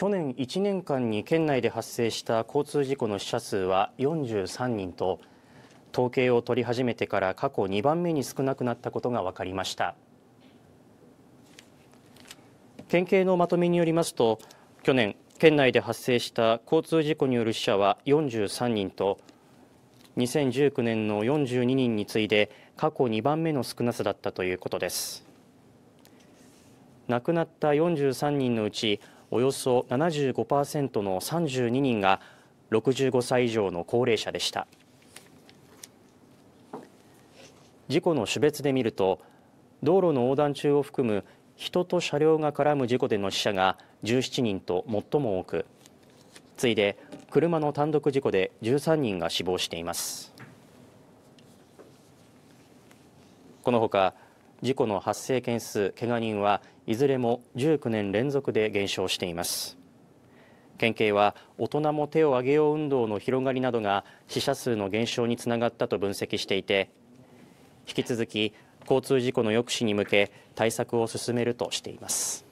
去年1年間に県内で発生した交通事故の死者数は43人と統計を取り始めてから過去2番目に少なくなったことが分かりました県警のまとめによりますと去年県内で発生した交通事故による死者は43人と2019年の42人に次いで過去2番目の少なさだったということです亡くなった43人のうちおよそ75%の32人が65歳以上の高齢者でした事故の種別で見ると道路の横断中を含む人と車両が絡む事故での死者が17人と最も多く次いで車の単独事故で13人が死亡していますこのほか事故の発生件数、けが人はいずれも19年連続で減少しています。県警は大人も手を挙げよう運動の広がりなどが死者数の減少につながったと分析していて引き続き交通事故の抑止に向け対策を進めるとしています。